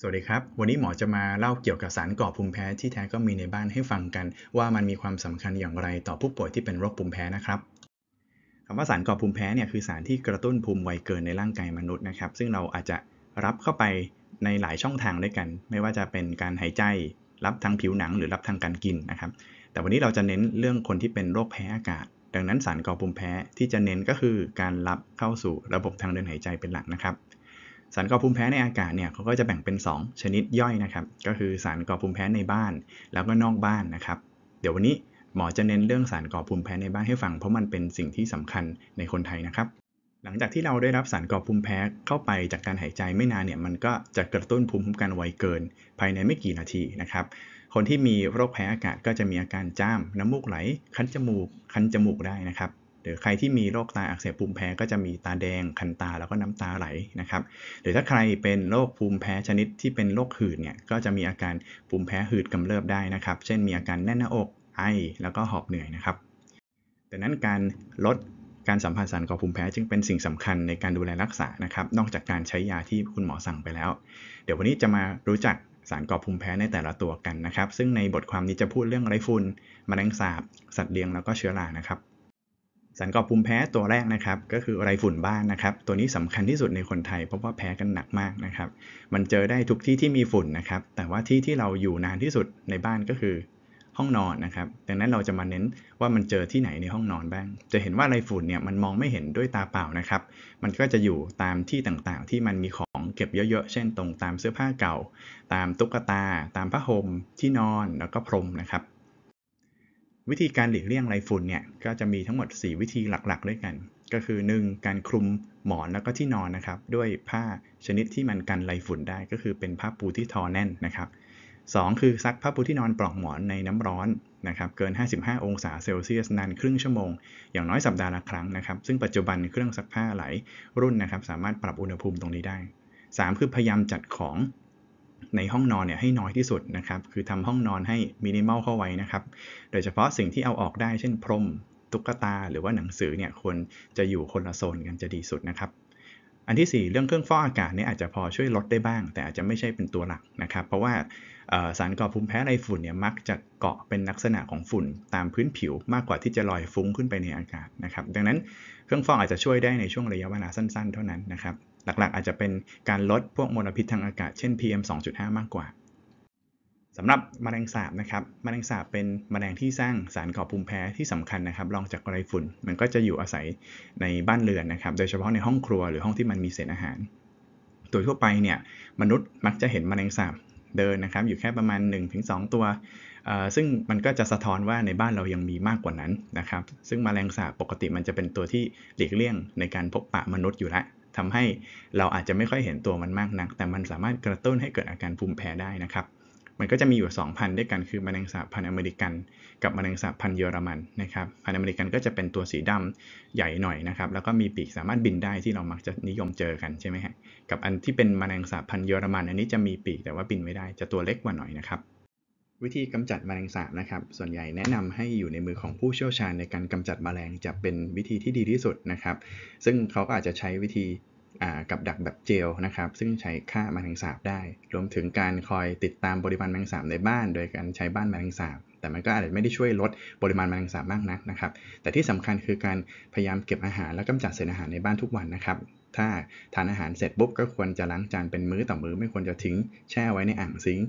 สวัสดีครับ วันนี้หมอจะมาเล่าเกี่ยวกับสารก่อภูมิแพ้ที่แท้ก็มีในบ้านให้ฟังกัน ว่ามันมีความสำคัญอย่างไรต่อผู้ป่วยที่เป็นโรคภูมิแพ้นะครับคำว่าสารก่อภูมิแพ้เนี่ยคือสารที่กระตุ้นภูมิไวเกินในร่างกายมนุษย์นะครับ ซึ่งเราอาจจะรับเข้าไปในหลายช่องทางด้วยกัน ไม่ว่าจะเป็นการหายใจ รับทางผิวหนังหรือรับทางการกินนะครับ แต่วันนี้เราจะเน้นเรื่องคนที่เป็นโรคแพ้อากาศ ดังนั้นสารก่อภูมิแพ้ที่จะเน้นก็คือการรับเข้าสู่ระบบทางเดินหายใจเป็นหลักนะครับสารก่อภูมิแพ้ในอากาศเนี่ยเขาก็จะแบ่งเป็น 2 ชนิดย่อยนะครับ ก็คือสารก่อภูมิแพ้ในบ้าน แล้วก็นอกบ้านนะครับ เดี๋ยววันนี้หมอจะเน้นเรื่องสารก่อภูมิแพ้ในบ้านให้ฟัง เพราะมันเป็นสิ่งที่สำคัญในคนไทยนะครับ หลังจากที่เราได้รับสารก่อภูมิแพ้เข้าไปจากการหายใจไม่นานเนี่ย มันก็จะกระตุ้นภูมิคุ้มกันไวเกิน ภายในไม่กี่นาทีนะครับ คนที่มีโรคแพ้อากาศก็จะมีอาการจาม น้ำมูกไหล คันจมูก คันจมูกได้นะครับรือใครที่มีโรคตาอักเสบภูมิแพ้ก็จะมีตาแดงคันตาแล้วก็น้ำตาไหลนะครับหรือถ้าใครเป็นโรคภูมิแพ้ชนิด ที่เป็นโรคหืดเนี่ยก็จะมีอาการภูมิแพ้หืดกำเริบได้นะครับ เช่นมีอาการแน่นหน้าอกไอ แล้วก็หอบเหนื่อยนะครับดังนั้นการลดการสัมผัสสารก่อภูมิแพ้จึงเป็นสิ่งสำคัญในการดูแลรักษานะครับนอกจากการใช้ยาที่คุณหมอสั่งไปแล้ว เดี๋ยววันนี้จะมารู้จักสารก่อภูมิแพ้ในแต่ละตัวกันนะครับ ซึ่งในบทความนี้จะพูดเรื่องไรฝุ่นมะเร็งสาบสัตว์เลี้ยงแล้วก็เชื้อรานะครับสารก่อภูมิแพ้ตัวแรกนะครับ ก็คือไรฝุ่นบ้านนะครับ ตัวนี้สำคัญที่สุดในคนไทยเพราะว่าแพ้กันหนักมากนะครับ มันเจอได้ทุกที่ที่มีฝุ่นนะครับ แต่ว่าที่ที่เราอยู่นานที่สุดในบ้านก็คือ ห้องนอนนะครับ ดังนั้นเราจะมาเน้นว่ามันเจอที่ไหนในห้องนอนบ้างจะเห็นว่าไรฝุ่นเนี่ยมันมองไม่เห็นด้วยตาเปล่านะครับ มันก็จะอยู่ตามที่ต่างๆ ที่มันมีของเก็บเยอะๆเช่นตรงตามเสื้อผ้าเก่า ตามตุ๊กตา ตามผ้าห่มที่นอนแล้วก็พรมนะครับวิธีการหลีกเลี่ยงไรฝุ่นเนี่ยก็จะมีทั้งหมด 4 วิธีหลักๆด้วยกัน ก็คือ 1. การคลุมหมอนแล้วก็ที่นอนนะครับด้วยผ้าชนิดที่มันกันไรฝุ่นได้ก็คือเป็นผ้าปูที่ทอแน่นนะครับ 2. คือซักผ้าปูที่นอนปลอกหมอนในน้ำร้อนนะครับเกิน 55 องศาเซลเซียสนานครึ่งชั่วโมง อย่างน้อยสัปดาห์ละครั้งนะครับซึ่งปัจจุบันเครื่องซักผ้าหลายรุ่นนะครับสามารถปรับอุณหภูมิตรงนี้ได้ 3. คือพยายามจัดของในห้องนอนเนี่ยให้น้อยที่สุดนะครับ คือทำห้องนอนให้มินิมอลเข้าไว้นะครับ โดยเฉพาะสิ่งที่เอาออกได้ เช่นพรม ตุ๊กตา หรือว่าหนังสือเนี่ยควรจะอยู่คนละโซนกันจะดีสุดนะครับ อันที่ 4 เรื่องเครื่องฟอกอากาศเนี่ยอาจจะพอช่วยลดได้บ้าง แต่อาจจะไม่ใช่เป็นตัวหลักนะครับ เพราะว่าสารก่อภูมิแพ้ในฝุ่นเนี่ยมักจะเกาะเป็นลักษณะของฝุ่นตามพื้นผิวมากกว่าที่จะลอยฟุ้งขึ้นไปในอากาศนะครับ ดังนั้นเครื่องฟอกอาจจะช่วยได้ในช่วงระยะเวลาสั้นๆ เท่านั้นนะครับหลักๆอาจจะเป็นการลดพวกมลพิษทางอากาศเช่น PM 2.5 มากกว่า สำหรับมแมลงสาบนะครับมแมลงสาบเป็นมแมลงที่สร้างสารก่อภูมิแพ้ที่สำคัญนะครับรองจากไรฝุ่นมันก็จะอยู่อาศัยในบ้านเรือนนะครับ โดยเฉพาะในห้องครัวหรือห้องที่มันมีเศษอาหาร โดยทั่วไปเนี่ย มนุษย์มักจะเห็นมแมลงสาบเดินนะครับอยู่แค่ประมาณ1-2ตัวซึ่งมันก็จะสะท้อนว่าในบ้านเรายังมีมากกว่านั้นนะครับซึ่งมแมลงสาบปกติมันจะเป็นตัวที่หลีกเลี่ยงในการพบปะมนุษย์อยู่แล้วทำให้เราอาจจะไม่ค่อยเห็นตัวมันมากนัก แต่มันสามารถกระตุ้นให้เกิดอาการภูมิแพ้ได้นะครับ มันก็จะมีอยู่2พันด้วยกัน คือมะเร็งสาพันธุ์อเมริกัน กับมะเร็งสาพันธุ์เยอรมันนะครับพันธุ์อเมริกันก็จะเป็นตัวสีดำใหญ่หน่อยนะครับ แล้วก็มีปีกสามารถบินได้ที่เรามักจะนิยมเจอกันใช่ไหมฮะกับอันที่เป็นมะเร็งสาพันธุ์เยอรมันอันนี้จะมีปีกแต่ว่าบินไม่ได้ จะตัวเล็กกว่าหน่อยนะครับวิธีกำจัดแมลงสาบนะครับ ส่วนใหญ่แนะนำให้อยู่ในมือของผู้เชี่ยวชาญในการกำจัดแมลงจะเป็นวิธีที่ดีที่สุดนะครับ ซึ่งเขาก็อาจจะใช้วิธีกับดักแบบเจลนะครับ ซึ่งใช้ฆ่าแมลงสาบได้ รวมถึงการคอยติดตามปริมาณแมลงสาบในบ้านโดยการใช้บ้านแมลงสาบ แต่มันก็อาจจะไม่ได้ช่วยลดปริมาณแมลงสาบมากนักนะครับแต่ที่สำคัญคือการพยายามเก็บอาหารและกำจัดเศษอาหารในบ้านทุกวันนะครับถ้าทานอาหารเสร็จปุ๊บก็ควรจะล้างจานเป็นมื้อต่อมื้อไม่ควรจะทิ้งแช่ไว้ในอ่างซิง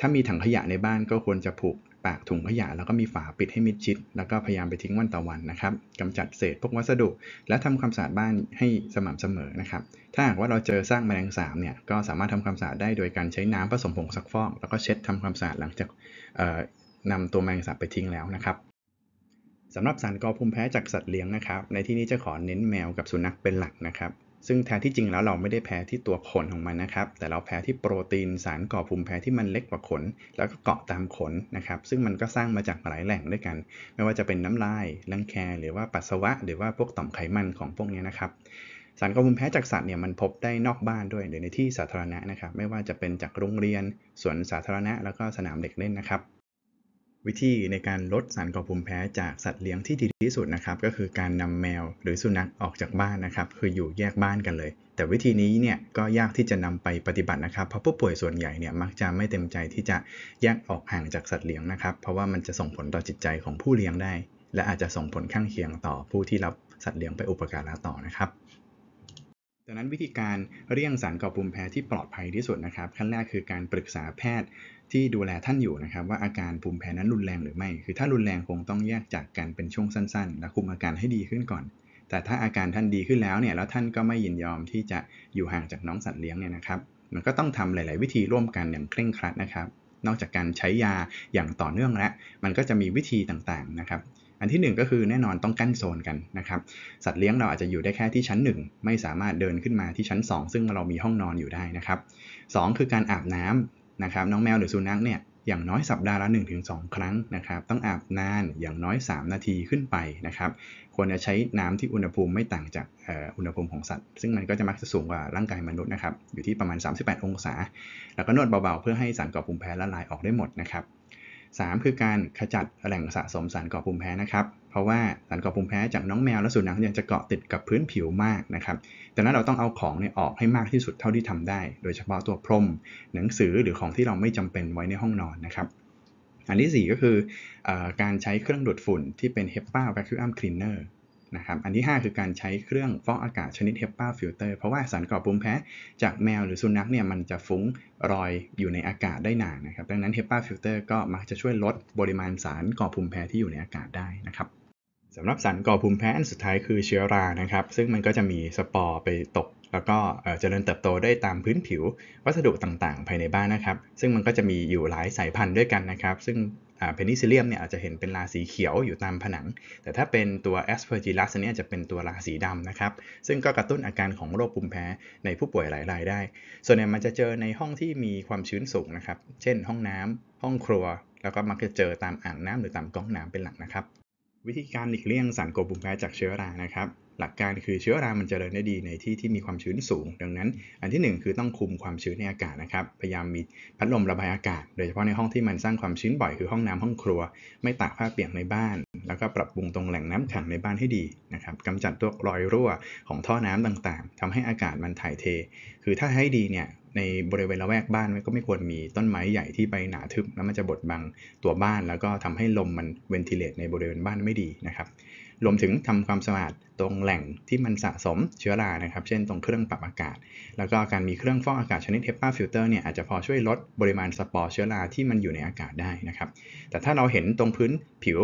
ถ้ามีถังขยะในบ้านก็ควรจะผูกปากถุงขยะแล้วก็มีฝาปิดให้มิดชิดแล้วก็พยายามไปทิ้งวันต่อวันนะครับกำจัดเศษพวกวัสดุ และทำความสะอาดบ้านให้สม่ำเสมอนะครับ ถ้าหากว่าเราเจอสร้างแมลงสาบเนี่ยก็สามารถทำความสะอาดได้โดยการใช้น้ำผสมผงซักฟอกแล้วก็เช็ดทำความสะอาดหลังจากนำตัวแมลงสาบไปทิ้งแล้วนะครับสำหรับสารก่อภูมิแพ้จากสัตว์เลี้ยงนะครับในที่นี้จะขอเน้นแมวกับสุนัขเป็นหลักนะครับซึ่งแท้ที่จริงแล้วเราไม่ได้แพ้ที่ตัวขนของมันนะครับ แต่เราแพ้ที่โปรตีนสารก่อภูมิแพ้ที่มันเล็กกว่าขน แล้วก็เกาะตามขนนะครับ ซึ่งมันก็สร้างมาจากหลายแหล่งด้วยกัน ไม่ว่าจะเป็นน้ำลายรังแคหรือว่าปัสสาวะ หรือว่าพวกต่อมไขมันของพวกนี้นะครับสารก่อภูมิแพ้จากสัตว์เนี่ยมันพบได้นอกบ้านด้วยหรือในที่สาธารณะนะครับ ไม่ว่าจะเป็นจากโรงเรียนสวนสาธารณะ แล้วก็สนามเด็กเล่นนะครับวิธีในการลดสารก่อภูมิแพ้จากสัตว์เลี้ยงที่ดีที่สุดนะครับก็คือการนำแมวหรือสุนัขออกจากบ้านนะครับ คืออยู่แยกบ้านกันเลย แต่วิธีนี้เนี่ยก็ยากที่จะนำไปปฏิบัตินะครับเพราะผู้ป่วยส่วนใหญ่เนี่ยมักจะไม่เต็มใจที่จะแยกออกห่างจากสัตว์เลี้ยงนะครับ เพราะว่ามันจะส่งผลต่อจิตใจของผู้เลี้ยงได้ และอาจจะส่งผลข้างเคียงต่อผู้ที่รับสัตว์เลี้ยงไปอุปการะต่อนะครับดังนั้นวิธีการเลี่ยงสารก่อภูมิแพ้ที่ปลอดภัยที่สุดนะครับ ขั้นแรกคือการปรึกษาแพทย์ที่ดูแลท่านอยู่นะครับ ว่าอาการภูมิแพ้นั้นรุนแรงหรือไม่ คือถ้ารุนแรงคงต้องแยกจากกันเป็นช่วงสั้นๆ และคุมอาการให้ดีขึ้นก่อน แต่ถ้าอาการท่านดีขึ้นแล้วเนี่ยแล้วท่านก็ไม่ยินยอมที่จะอยู่ห่างจากน้องสัตว์เลี้ยงเนี่ยนะครับ มันก็ต้องทำหลายๆวิธีร่วมกันอย่างเคร่งครัดนะครับ นอกจากการใช้ยาอย่างต่อเนื่องแล้วมันก็จะมีวิธีต่างๆนะครับ อันที่ 1 ก็คือแน่นอนต้องกั้นโซนกันนะครับ สัตว์เลี้ยงเราอาจจะอยู่ได้แค่ที่ชั้น 1 ไม่สามารถเดินขึ้นมาที่ชั้น 2 ซึ่งเรามีห้องนอนอยู่ได้นะครับ2คือการอาบน้ำนะครับน้องแมวหรือสุนัขเนี่ยอย่างน้อยสัปดาห์ละ 1-2 ครั้งนะครับต้องอาบนานอย่างน้อย 3 นาทีขึ้นไปนะครับ ควรจะใช้น้ำที่อุณหภูมิไม่ต่างจากอุณหภูมิของสัตว์ ซึ่งมันก็จะมักจะสูงกว่าร่างกายมนุษย์นะครับอยู่ที่ประมาณ 38 องศา แล้วก็นวดเบาๆ เพื่อให้สารก่อภูมิแพ้ละลายออกได้หมดนะครับ3 คือการขจัดแหล่งสะสมสารก่อภูมิแพ้นะครับ เพราะว่าสารก่อภูมิแพ้จากน้องแมวและสุนัขเนี่ยจะเกาะติดกับพื้นผิวมากนะครับ ดังนั้นเราต้องเอาของเนี่ยออกให้มากที่สุดเท่าที่ทำได้ โดยเฉพาะตัวพรมหนังสือหรือของที่เราไม่จำเป็นไว้ในห้องนอนนะครับ อันที่4ก็คืออการใช้เครื่องดูดฝุ่นที่เป็น HEPA vacuum cleaner นะครับอันที่ 5 คือการใช้เครื่องฟอกอากาศชนิดเฮปปาฟิลเตอร์เพราะว่าสารก่อภูมิแพ้ จากแมวหรือสุนัขเนี่ยมันจะฟุ้งรอยอยู่ในอากาศได้นานนะครับดังนั้นเฮปปาฟิลเตอร์ก็มักจะช่วยลดปริมาณสารก่อภูมิแพ้ที่อยู่ในอากาศได้นะครับสำหรับสารก่อภูมิแพ้อันสุดท้ายคือเชื้อรานะครับซึ่งมันก็จะมีสปอร์ไปตก แล้วก็เจริญเติบโตได้ตามพื้นผิววัสดุต่างๆ ภายในบ้านนะครับ ซึ่งมันก็จะมีอยู่หลายสายพันธุ์ด้วยกันนะครับ ซึ่งเพนิซิลเลียมเนี่ยอาจจะเห็นเป็นราสีเขียวอยู่ตามผนัง แต่ถ้าเป็นตัวแอสเพอร์จิลัสเนี่ยจะเป็นตัวราสีดำนะครับ ซึ่งก็กระตุ้นอาการของโรคภูมิแพ้ในผู้ป่วยหลายรายได้ ส่วนใหญ่มันจะเจอในห้องที่มีความชื้นสูงนะครับ เช่นห้องน้ำ ห้องครัว แล้วก็มักจะเจอตามอ่างน้ำหรือตามก๊อกน้ำเป็นหลักนะครับ วิธีการหลีกเลี่ยงสารโกภูมิแพ้จากเชื้อรา นะครับหลักการคือเชื้อรา มันจเจริญได้ดีในที่ที่มีความชื้นสูง ดังนั้นอันที่ 1 คือต้องคุมความชื้นในอากาศนะครับ พยายามมีพัดลมระบายอากาศ โดยเฉพาะในห้องที่มันสร้างความชื้นบ่อย คือห้องน้ำห้องครัว ไม่ตากผ้าเปียกในบ้าน แล้วก็ปรับปรุงตรงแหล่งน้ำขังในบ้านให้ดีนะครับกำจัดตัวรอยรั่วของท่อน้ำต่างๆ ทำให้อากาศมันถ่ายเท คือถ้าให้ดีเนี่ย ในบริเวณละแวกบ้านก็ไม่ควรมีต้นไม้ใหญ่ที่ไปหนาทึบ แล้วมันจะบดบังตัวบ้าน แล้วก็ทำให้ลมมันเวนทิเลตในบริเวณบ้านไม่ดีนะครับรวมถึงทำความสะอาดตรงแหล่งที่มันสะสมเชื้อรานะครับ เช่นตรงเครื่องปรับอากาศ แล้วก็การมีเครื่องฟอกอากาศชนิดเฮปปาฟิลเตอร์เนี่ยอาจจะพอช่วยลดปริมาณสปอร์เชื้อราที่มันอยู่ในอากาศได้นะครับ แต่ถ้าเราเห็นตรงพื้นผิว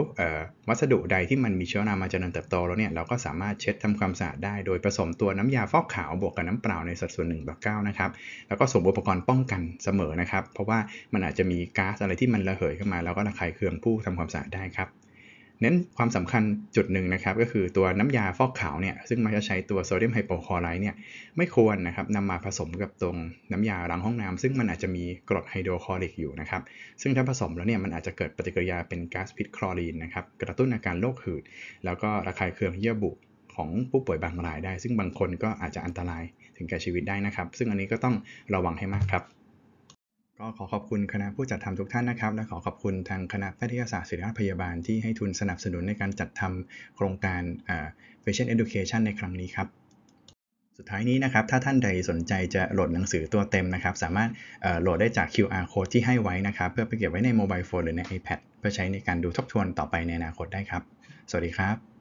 วัสดุใดที่มันมีเชื้อรามาเจริญเติบโตแล้วเนี่ย เราก็สามารถเช็ดทำความสะอาดได้โดยผสมตัวน้ำยาฟอกขาวบวกกับน้ำเปล่าในสัดส่วน1ต่อ9นะครับ แล้วก็สวมอุปกรณ์ป้องกันเสมอนะครับ เพราะว่ามันอาจจะมีก๊าซอะไรที่มันระเหยขึ้นมาแล้วก็ระคายเคืองผู้ทำความสะอาดได้ครับเน้นความสำคัญจุดหนึ่งนะครับก็คือตัวน้ำยาฟอกขาวเนี่ยซึ่งมักจะใช้ตัวโซเดียมไฮโปคลอไรด์เนี่ย ไม่ควรนะครับนำมาผสมกับตรงน้ำยาล้างห้องน้ำ ซึ่งมันอาจจะมีกรดไฮโดรคลอริกอยู่นะครับ ซึ่งถ้าผสมแล้วเนี่ยมันอาจจะเกิดปฏิกิริยาเป็นก๊าซพิษคลอรีนนะครับกระตุ้นอาการโรคหืด แล้วก็ระคายเคืองเยื่อบุของผู้ป่วยบางรายได้ ซึ่งบางคนก็อาจจะอันตรายถึงแก่ชีวิตได้นะครับ ซึ่งอันนี้ก็ต้องระวังให้มากครับก็ขอขอบคุณคณะผู้จัดทำทุกท่านนะครับ และขอขอบคุณทางคณะแพทยศาสตร์ศิริราชพยาบาลที่ให้ทุนสนับสนุนในการจัดทำโครงการ p a t i น n t เอดูเคชันในครั้งนี้ครับ สุดท้ายนี้นะครับ ถ้าท่านใดสนใจจะโหลดหนังสือตัวเต็มนะครับ สามารถโหลดได้จาก QR code ที่ให้ไว้นะครับ เพื่อไปเก็บไว้ในโมบายโฟนหรือใน iPad เพื่อใช้ในการดูทบทวนต่อไปในอนาคตได้ครับ สวัสดีครับ